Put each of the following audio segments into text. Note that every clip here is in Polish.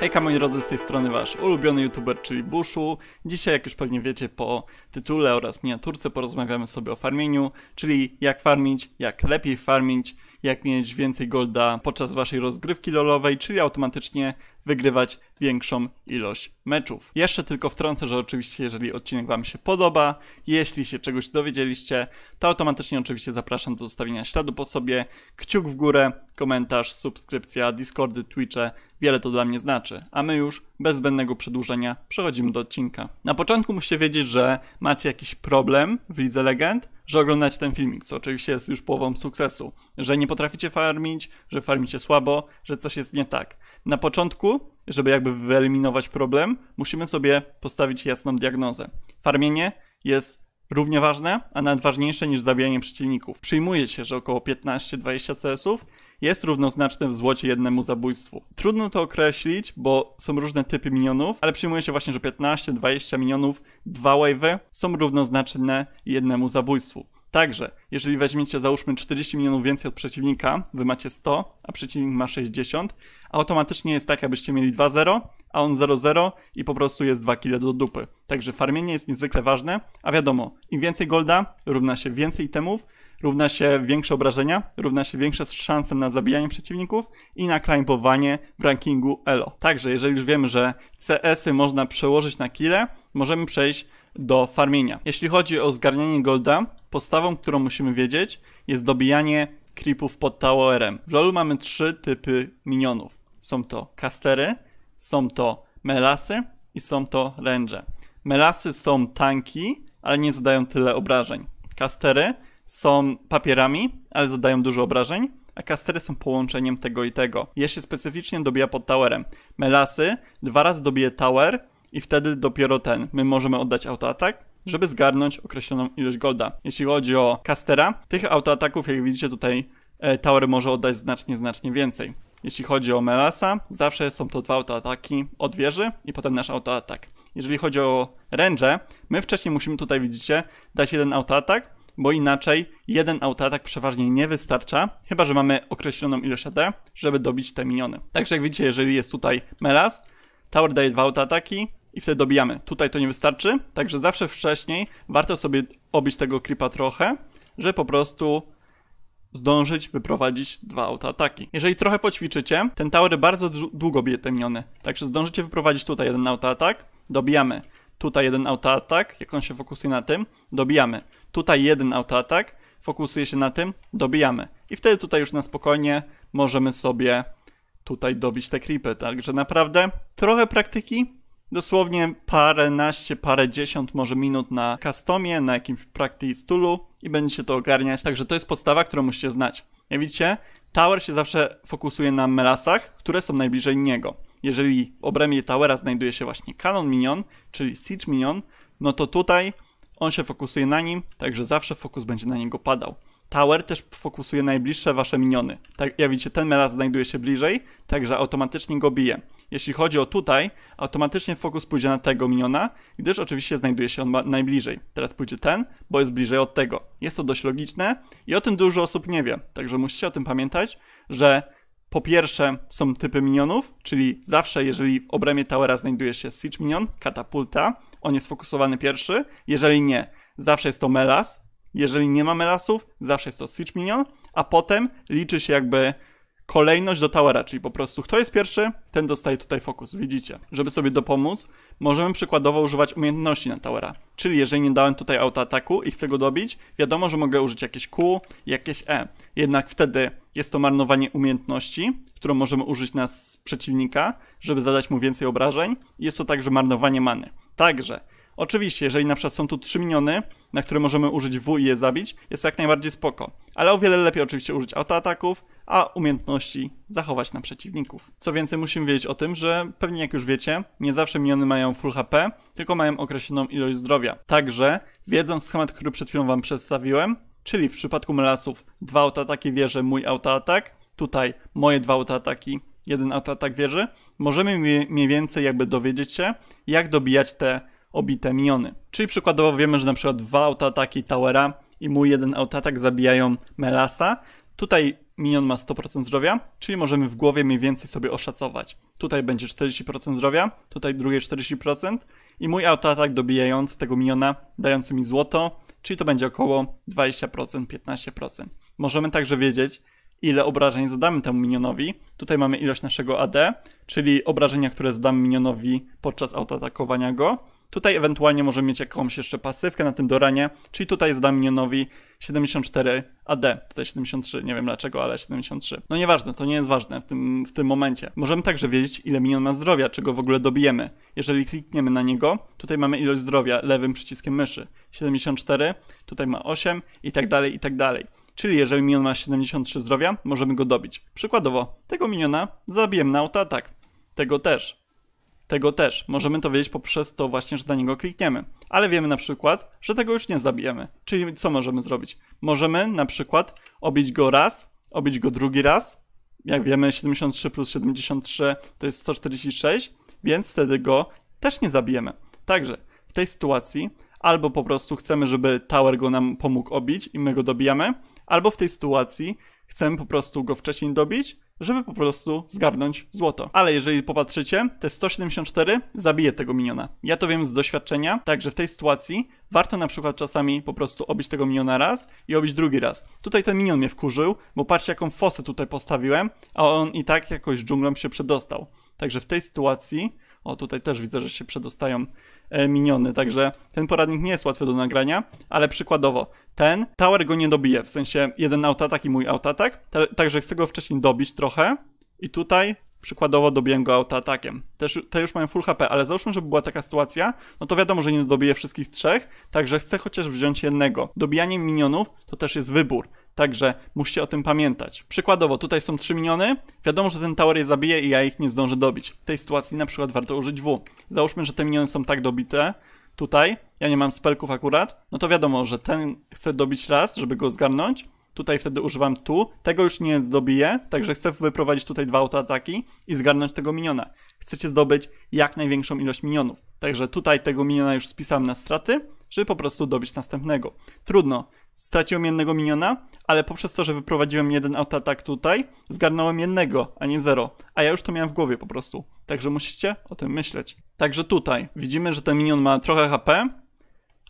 Hejka moi drodzy, z tej strony wasz ulubiony youtuber, czyli Buszu. Dzisiaj, jak już pewnie wiecie, po tytule oraz miniaturce porozmawiamy sobie o farmieniu, czyli jak farmić, jak lepiej farmić, jak mieć więcej golda podczas waszej rozgrywki lolowej, czyli automatycznie wygrywać większą ilość meczów. Jeszcze tylko wtrącę, że oczywiście jeżeli odcinek Wam się podoba, jeśli się czegoś dowiedzieliście, to automatycznie oczywiście zapraszam do zostawienia śladu po sobie, kciuk w górę, komentarz, subskrypcja, Discordy, Twitche, wiele to dla mnie znaczy. A my już bez zbędnego przedłużenia przechodzimy do odcinka. Na początku musicie wiedzieć, że macie jakiś problem w Lidze Legend, że oglądacie ten filmik, co oczywiście jest już połową sukcesu, że nie potraficie farmić, że farmicie słabo, że coś jest nie tak. Na początku żeby jakby wyeliminować problem, musimy sobie postawić jasną diagnozę. Farmienie jest równie ważne, a nawet ważniejsze niż zabijanie przeciwników. Przyjmuje się, że około 15-20 CS-ów jest równoznaczne w złocie jednemu zabójstwu. Trudno to określić, bo są różne typy minionów, ale przyjmuje się właśnie, że 15-20 minionów, dwa wave'y są równoznaczne jednemu zabójstwu. Także, jeżeli weźmiecie załóżmy 40 milionów więcej od przeciwnika, wy macie 100, a przeciwnik ma 60, a automatycznie jest tak, abyście mieli 2-0, a on 0-0 i po prostu jest 2 kile do dupy. Także farmienie jest niezwykle ważne, a wiadomo, im więcej golda równa się więcej temów, równa się większe obrażenia, równa się większe szanse na zabijanie przeciwników i na climbowanie w rankingu ELO. Także jeżeli już wiemy, że CS-y można przełożyć na kile, możemy przejść do farmienia. Jeśli chodzi o zgarnianie golda, podstawą, którą musimy wiedzieć, jest dobijanie creepów pod towerem. W LoLu mamy trzy typy minionów. Są to castery, są to melasy i są to range. Melasy są tanki, ale nie zadają tyle obrażeń. Castery są papierami, ale zadają dużo obrażeń, a castery są połączeniem tego i tego. Je się specyficznie dobija pod towerem. Melasy dwa razy dobije tower, i wtedy dopiero ten, my możemy oddać autoatak, żeby zgarnąć określoną ilość golda. Jeśli chodzi o castera, tych autoataków, jak widzicie tutaj, e, tower może oddać znacznie, znacznie więcej. Jeśli chodzi o Melasa, zawsze są to dwa autoataki od wieży i potem nasz autoatak. Jeżeli chodzi o Ranger, my wcześniej musimy tutaj, widzicie, dać jeden autoatak, bo inaczej jeden autoatak przeważnie nie wystarcza, chyba że mamy określoną ilość AD, żeby dobić te miniony. Także jak widzicie, jeżeli jest tutaj Melas, tower daje dwa autoataki, i wtedy dobijamy. Tutaj to nie wystarczy, także zawsze wcześniej warto sobie obić tego creepa trochę, żeby po prostu zdążyć wyprowadzić dwa autoataki. Jeżeli trochę poćwiczycie, ten tower bardzo długo bije te miniony, także zdążycie wyprowadzić tutaj jeden autoatak, dobijamy. Tutaj jeden autoatak, jak on się fokusuje na tym, dobijamy. Tutaj jeden autoatak, fokusuje się na tym, dobijamy. I wtedy tutaj już na spokojnie możemy sobie tutaj dobić te creepy. Także naprawdę trochę praktyki, dosłownie parę naście, parę dziesiąt, może minut na customie, na jakimś practice toolu i będziecie to ogarniać. Także to jest podstawa, którą musicie znać. Jak widzicie, tower się zawsze fokusuje na melasach, które są najbliżej niego. Jeżeli w obrębie towera znajduje się właśnie canon minion, czyli siege minion, no to tutaj on się fokusuje na nim, także zawsze fokus będzie na niego padał. Tower też fokusuje najbliższe wasze miniony. Tak, jak widzicie, ten melas znajduje się bliżej, także automatycznie go bije. Jeśli chodzi o tutaj, automatycznie fokus pójdzie na tego miniona, gdyż oczywiście znajduje się on najbliżej. Teraz pójdzie ten, bo jest bliżej od tego. Jest to dość logiczne i o tym dużo osób nie wie, także musicie o tym pamiętać, że po pierwsze są typy minionów, czyli zawsze jeżeli w obrębie towera znajduje się siege minion, katapulta, on jest fokusowany pierwszy, jeżeli nie, zawsze jest to melas, jeżeli nie ma melasów, zawsze jest to siege minion, a potem liczy się jakby kolejność do towera, czyli po prostu kto jest pierwszy, ten dostaje tutaj fokus, widzicie. Żeby sobie dopomóc, możemy przykładowo używać umiejętności na towera, czyli jeżeli nie dałem tutaj auto ataku i chcę go dobić, wiadomo, że mogę użyć jakieś Q, jakieś E. Jednak wtedy jest to marnowanie umiejętności, którą możemy użyć na przeciwnika, żeby zadać mu więcej obrażeń. Jest to także marnowanie many. Także Oczywiście, jeżeli na przykład są tu trzy miniony, na które możemy użyć W i je zabić, jest to jak najbardziej spoko. Ale o wiele lepiej oczywiście użyć autoataków, a umiejętności zachować na przeciwników. Co więcej, musimy wiedzieć o tym, że pewnie jak już wiecie, nie zawsze miniony mają full HP, tylko mają określoną ilość zdrowia. Także, wiedząc schemat, który przed chwilą wam przedstawiłem, czyli w przypadku melasów dwa autoataki wieży, mój autoatak, tutaj moje dwa autoataki, jeden autoatak wieży, możemy mniej więcej jakby dowiedzieć się, jak dobijać te obite miniony. Czyli przykładowo wiemy, że na przykład dwa autoataki Towera i mój jeden autoatak zabijają Melasa. Tutaj minion ma 100% zdrowia, czyli możemy w głowie mniej więcej sobie oszacować. Tutaj będzie 40% zdrowia, tutaj drugie 40% i mój autoatak dobijający tego miniona, dający mi złoto, czyli to będzie około 20%, 15%. Możemy także wiedzieć, ile obrażeń zadamy temu minionowi. Tutaj mamy ilość naszego AD, czyli obrażenia, które zdam minionowi podczas autoatakowania go. Tutaj ewentualnie możemy mieć jakąś jeszcze pasywkę na tym doranie, czyli tutaj zdam minionowi 74 a D. Tutaj 73, nie wiem dlaczego, ale 73. No nieważne, to nie jest ważne w tym, w tym momencie. Możemy także wiedzieć, ile minion ma zdrowia, czego w ogóle dobijemy. Jeżeli klikniemy na niego, tutaj mamy ilość zdrowia lewym przyciskiem myszy. 74, tutaj ma 8 i tak dalej, i tak dalej. Czyli jeżeli minion ma 73 zdrowia, możemy go dobić. Przykładowo, tego miniona zabijemy na autoatak. Tego też. Tego też. Możemy to wiedzieć poprzez to właśnie, że na niego klikniemy ale wiemy na przykład, że tego już nie zabijemy. Czyli co możemy zrobić? Możemy na przykład obić go raz, obić go drugi raz. Jak wiemy, 73 plus 73 to jest 146, więc wtedy go też nie zabijemy. Także w tej sytuacji albo po prostu chcemy, żeby tower go nam pomógł obić i my go dobijamy, albo w tej sytuacji chcemy po prostu go wcześniej dobić, żeby po prostu zgarnąć złoto. Ale jeżeli popatrzycie, te 174 zabije tego miniona. Ja to wiem z doświadczenia, także w tej sytuacji warto na przykład czasami po prostu obić tego miniona raz i obić drugi raz. Tutaj ten minion mnie wkurzył, bo patrzcie jaką fosę tutaj postawiłem, a on i tak jakoś dżunglą się przedostał. Także w tej sytuacji, o tutaj też widzę, że się przedostają e, miniony, także ten poradnik nie jest łatwy do nagrania, ale przykładowo ten tower go nie dobije, w sensie jeden atak i mój atak. także chcę go wcześniej dobić trochę i tutaj przykładowo dobiję go autoatakiem. Też, te już mają full HP, ale załóżmy, że była taka sytuacja, no to wiadomo, że nie dobiję wszystkich trzech, także chcę chociaż wziąć jednego. Dobijanie minionów to też jest wybór. Także musicie o tym pamiętać. Przykładowo, tutaj są trzy miniony. Wiadomo, że ten tower je zabije i ja ich nie zdążę dobić. W tej sytuacji na przykład warto użyć W. Załóżmy, że te miniony są tak dobite. Tutaj, ja nie mam spelków akurat, no to wiadomo, że ten chcę dobić raz, żeby go zgarnąć. Tutaj wtedy używam tu, tego już nie zdobiję, także chcę wyprowadzić tutaj dwa autoataki i zgarnąć tego miniona. Chcecie zdobyć jak największą ilość minionów. Także tutaj tego miniona już spisałem na straty, żeby po prostu dobić następnego. Trudno. Straciłem jednego miniona, ale poprzez to, że wyprowadziłem jeden autoatak tutaj, zgarnąłem jednego, a nie zero. A ja już to miałem w głowie po prostu. Także musicie o tym myśleć. Także tutaj widzimy, że ten minion ma trochę HP,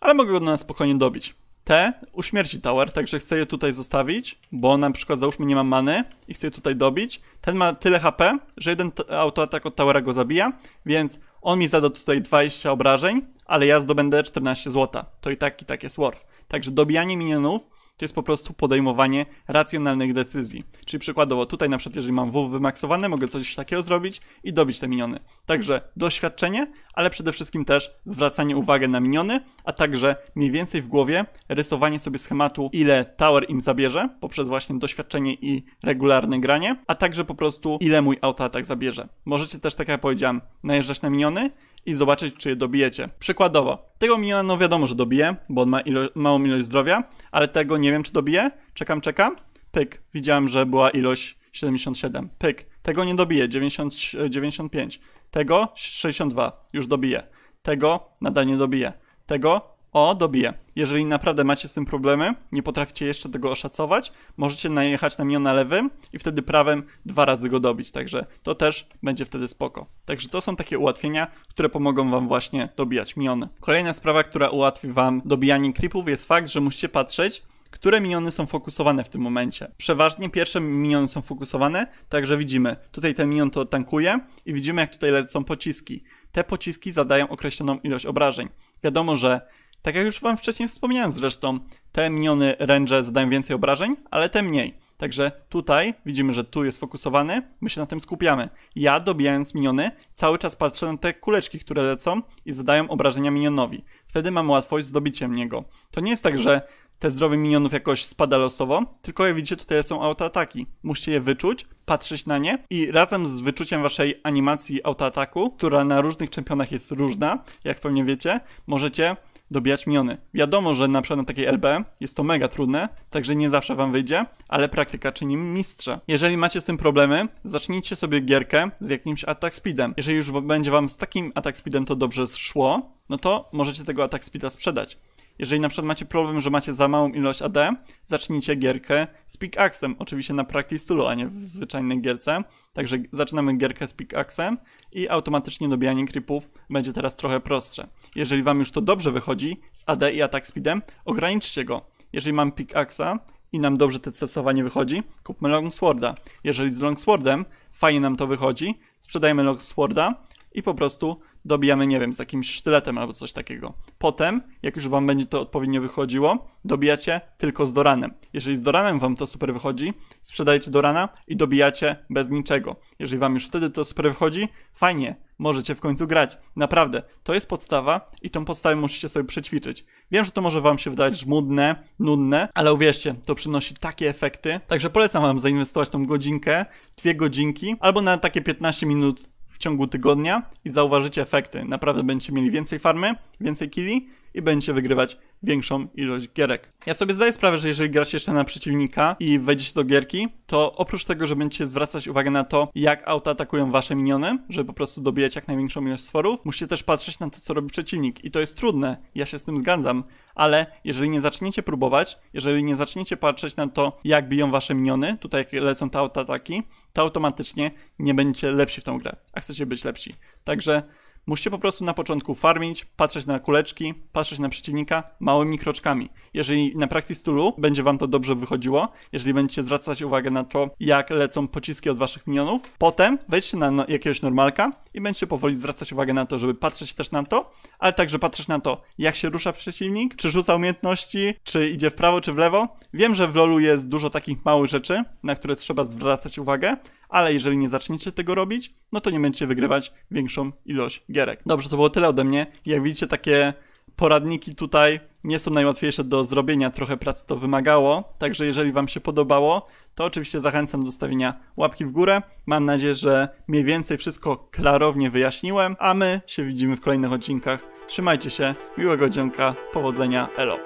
ale mogę go na spokojnie dobić. Te uśmierci tower, także chcę je tutaj zostawić, bo na przykład załóżmy nie mam many i chcę je tutaj dobić. Ten ma tyle HP, że jeden autoatak od towera go zabija, więc on mi zada tutaj 20 obrażeń, ale ja zdobędę 14 złota. To i tak, i tak jest worth. Także dobijanie minionów to jest po prostu podejmowanie racjonalnych decyzji. Czyli przykładowo tutaj na przykład jeżeli mam wów wymaksowane, mogę coś takiego zrobić i dobić te miniony. Także doświadczenie, ale przede wszystkim też zwracanie uwagi na miniony, a także mniej więcej w głowie rysowanie sobie schematu, ile tower im zabierze, poprzez właśnie doświadczenie i regularne granie, a także po prostu ile mój autoatak zabierze. Możecie też, tak jak powiedziałem, najeżdżać na miniony, i zobaczyć, czy je dobijecie. Przykładowo, tego miniona no wiadomo, że dobiję, bo on ma ilo małą ilość zdrowia, ale tego nie wiem, czy dobiję. Czekam, czekam. Pyk, widziałem, że była ilość 77. Pyk, tego nie dobiję, 90, 95. Tego 62, już dobiję. Tego nadal nie dobiję. Tego o, dobije. Jeżeli naprawdę macie z tym problemy, nie potraficie jeszcze tego oszacować, możecie najechać na miniona lewym i wtedy prawem dwa razy go dobić, także to też będzie wtedy spoko. Także to są takie ułatwienia, które pomogą wam właśnie dobijać miniony. Kolejna sprawa, która ułatwi wam dobijanie creepów jest fakt, że musicie patrzeć, które miniony są fokusowane w tym momencie. Przeważnie pierwsze miniony są fokusowane, także widzimy, tutaj ten minion to tankuje i widzimy jak tutaj lecą pociski. Te pociski zadają określoną ilość obrażeń. Wiadomo, że tak jak już wam wcześniej wspomniałem zresztą, te miniony range zadają więcej obrażeń, ale te mniej. Także tutaj widzimy, że tu jest fokusowany, my się na tym skupiamy. Ja dobijając miniony cały czas patrzę na te kuleczki, które lecą i zadają obrażenia minionowi. Wtedy mam łatwość z dobiciem niego. To nie jest tak, że te zdrowie minionów jakoś spada losowo, tylko jak widzicie tutaj są autoataki. Musicie je wyczuć, patrzeć na nie i razem z wyczuciem waszej animacji autoataku, która na różnych czempionach jest różna, jak pewnie wiecie, możecie dobijać miony. Wiadomo, że na przykład na takiej LB jest to mega trudne, także nie zawsze wam wyjdzie, ale praktyka czyni mistrza. Jeżeli macie z tym problemy, zacznijcie sobie gierkę z jakimś attack speedem. Jeżeli już będzie wam z takim attack speedem to dobrze szło, no to możecie tego attack speeda sprzedać. Jeżeli na przykład macie problem, że macie za małą ilość AD, zacznijcie gierkę z pickaxem, oczywiście na practice toolu, a nie w zwyczajnej gierce. Także zaczynamy gierkę z pickaxem i automatycznie dobijanie creepów będzie teraz trochę prostsze. Jeżeli wam już to dobrze wychodzi z AD i attack speedem, ograniczcie go. Jeżeli mam pickaxa i nam dobrze te cesowanie wychodzi, kupmy longsworda. Jeżeli z longswordem fajnie nam to wychodzi, sprzedajemy longsworda i po prostu dobijamy, nie wiem, z jakimś sztyletem albo coś takiego. Potem, jak już wam będzie to odpowiednio wychodziło, dobijacie tylko z doranem. Jeżeli z doranem wam to super wychodzi, sprzedajecie dorana i dobijacie bez niczego. Jeżeli wam już wtedy to super wychodzi, fajnie, możecie w końcu grać. Naprawdę, to jest podstawa i tą podstawę musicie sobie przećwiczyć. Wiem, że to może wam się wydać żmudne, nudne, ale uwierzcie, to przynosi takie efekty, także polecam wam zainwestować tą godzinkę, dwie godzinki, albo na takie 15 minut w ciągu tygodnia i zauważycie efekty. Naprawdę będziecie mieli więcej farmy, więcej killi i będziecie wygrywać większą ilość gierek. Ja sobie zdaję sprawę, że jeżeli gracie jeszcze na przeciwnika i wejdziecie do gierki, to oprócz tego, że będziecie zwracać uwagę na to, jak auta atakują wasze miniony, żeby po prostu dobijać jak największą ilość sforów, musicie też patrzeć na to, co robi przeciwnik. I to jest trudne, ja się z tym zgadzam, ale jeżeli nie zaczniecie próbować, jeżeli nie zaczniecie patrzeć na to, jak biją wasze miniony, tutaj jak lecą te auta ataki, to automatycznie nie będziecie lepsi w tą grę, a chcecie być lepsi. Także Musicie po prostu na początku farmić, patrzeć na kuleczki, patrzeć na przeciwnika małymi kroczkami. Jeżeli na practice toolu będzie wam to dobrze wychodziło, jeżeli będziecie zwracać uwagę na to, jak lecą pociski od waszych minionów, potem wejdźcie na no, jakiegoś normalka i będziecie powoli zwracać uwagę na to, żeby patrzeć też na to, ale także patrzeć na to, jak się rusza przeciwnik, czy rzuca umiejętności, czy idzie w prawo, czy w lewo. Wiem, że w LoLu jest dużo takich małych rzeczy, na które trzeba zwracać uwagę, ale jeżeli nie zaczniecie tego robić, no to nie będziecie wygrywać większą ilość gierek. Dobrze, to było tyle ode mnie. Jak widzicie, takie poradniki tutaj nie są najłatwiejsze do zrobienia, trochę pracy to wymagało, także jeżeli Wam się podobało, to oczywiście zachęcam do stawienia łapki w górę. Mam nadzieję, że mniej więcej wszystko klarownie wyjaśniłem, a my się widzimy w kolejnych odcinkach. Trzymajcie się, miłego dzienka, powodzenia, elo!